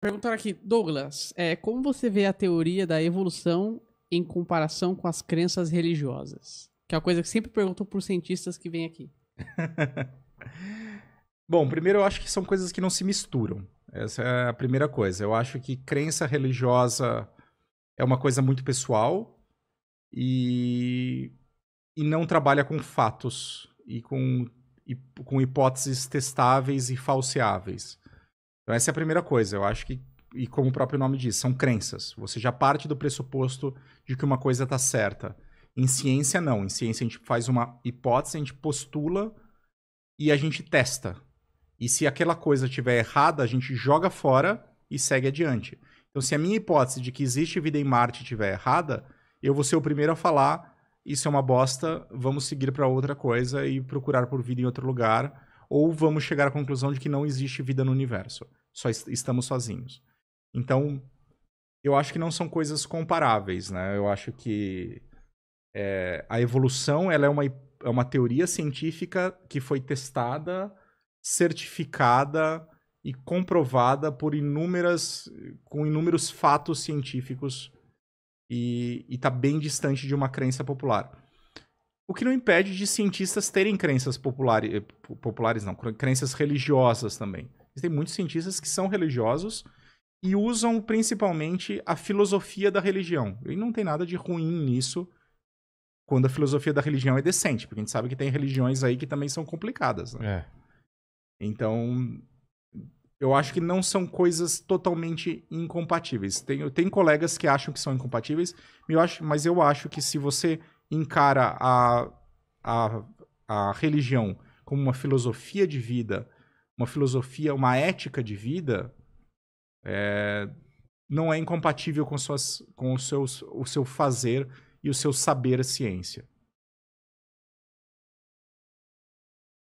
Perguntaram aqui, Douglas, é, como você vê a teoria da evolução em comparação com as crenças religiosas? Que é uma coisa que sempre perguntam por cientistas que vêm aqui. Bom, primeiro eu acho que são coisas que não se misturam. Essa é a primeira coisa. Eu acho que crença religiosa é uma coisa muito pessoal e, e não trabalha com fatos e com, e, com hipóteses testáveis e falseáveis. Então, essa é a primeira coisa. Eu acho que, e como o próprio nome diz, são crenças. Você já parte do pressuposto de que uma coisa está certa. Em ciência, não. Em ciência, a gente faz uma hipótese, a gente postula e a gente testa. E se aquela coisa estiver errada, a gente joga fora e segue adiante. Então, se a minha hipótese de que existe vida em Marte estiver errada, eu vou ser o primeiro a falar: isso é uma bosta, vamos seguir para outra coisa e procurar por vida em outro lugar ou vamos chegar à conclusão de que não existe vida no universo, só est estamos sozinhos. Então, eu acho que não são coisas comparáveis, né? Eu acho que é, a evolução ela é, uma, é uma teoria científica que foi testada, certificada e comprovada por inúmeras com inúmeros fatos científicos e está bem distante de uma crença popular. O que não impede de cientistas terem crenças populares, eh, populares não, crenças religiosas também. tem muitos cientistas que são religiosos e usam principalmente a filosofia da religião. E não tem nada de ruim nisso quando a filosofia da religião é decente, porque a gente sabe que tem religiões aí que também são complicadas. Né? É. Então, eu acho que não são coisas totalmente incompatíveis. Tem, tem colegas que acham que são incompatíveis, mas eu acho que se você encara a, a, a religião como uma filosofia de vida, uma filosofia, uma ética de vida, é, não é incompatível com, suas, com o, seus, o seu fazer e o seu saber ciência.